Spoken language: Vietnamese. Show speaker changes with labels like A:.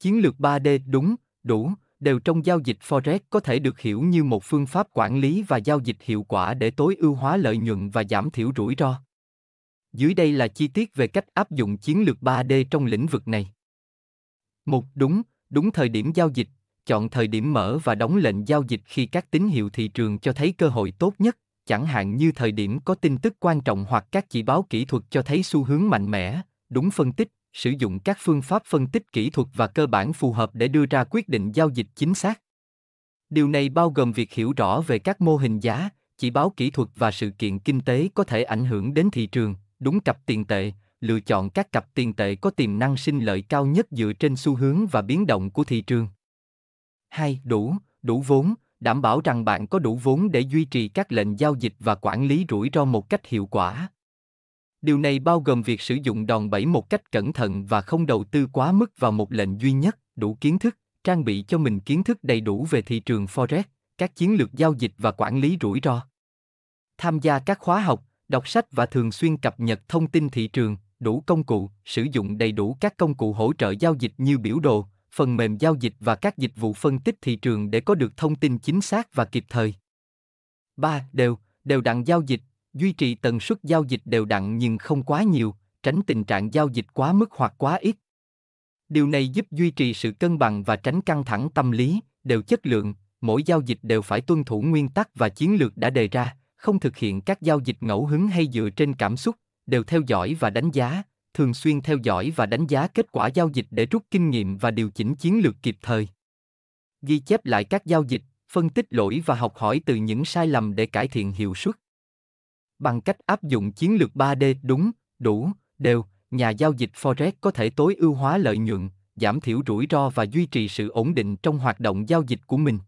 A: Chiến lược 3D đúng,
B: đủ, đều trong giao dịch Forex có thể được hiểu như một phương pháp quản lý và giao dịch hiệu quả để tối ưu hóa lợi nhuận và giảm thiểu rủi ro. Dưới đây là chi tiết về cách áp dụng chiến lược 3D trong lĩnh vực này. 1. Đúng, đúng thời điểm giao dịch, chọn thời điểm mở và đóng lệnh giao dịch khi các tín hiệu thị trường cho thấy cơ hội tốt nhất, chẳng hạn như thời điểm có tin tức quan trọng hoặc các chỉ báo kỹ thuật cho thấy xu hướng mạnh mẽ, đúng phân tích, sử dụng các phương pháp phân tích kỹ thuật và cơ bản phù hợp để đưa ra quyết định giao dịch chính xác. Điều này bao gồm việc hiểu rõ về các mô hình giá, chỉ báo kỹ thuật và sự kiện kinh tế có thể ảnh hưởng đến thị trường, đúng cặp tiền tệ, lựa chọn các cặp tiền tệ có tiềm năng sinh lợi cao nhất dựa trên xu hướng và biến động của thị trường. 2. Đủ, đủ vốn, đảm bảo rằng bạn có đủ vốn để duy trì các lệnh giao dịch và quản lý rủi ro một cách hiệu quả. Điều này bao gồm việc sử dụng đòn bẩy một cách cẩn thận và không đầu tư quá mức vào một lệnh duy nhất, đủ kiến thức, trang bị cho mình kiến thức đầy đủ về thị trường Forex, các chiến lược giao dịch và quản lý rủi ro. Tham gia các khóa học, đọc sách và thường xuyên cập nhật thông tin thị trường, đủ công cụ, sử dụng đầy đủ các công cụ hỗ trợ giao dịch như biểu đồ, phần mềm giao dịch và các dịch vụ phân tích thị trường để có được thông tin chính xác và kịp thời. 3. Đều, đều đặn giao dịch, duy trì tần suất giao dịch đều đặn nhưng không quá nhiều, tránh tình trạng giao dịch quá mức hoặc quá ít. Điều này giúp duy trì sự cân bằng và tránh căng thẳng tâm lý, đều chất lượng, mỗi giao dịch đều phải tuân thủ nguyên tắc và chiến lược đã đề ra, không thực hiện các giao dịch ngẫu hứng hay dựa trên cảm xúc, đều theo dõi và đánh giá, thường xuyên theo dõi và đánh giá kết quả giao dịch để rút kinh nghiệm và điều chỉnh chiến lược kịp thời. Ghi chép lại các giao dịch, phân tích lỗi và học hỏi từ những sai lầm để cải thiện hiệu suất bằng cách áp dụng chiến lược 3D đúng, đủ, đều, nhà giao dịch Forex có thể tối ưu hóa lợi nhuận, giảm thiểu rủi ro và duy trì sự ổn định
A: trong hoạt động giao dịch của mình.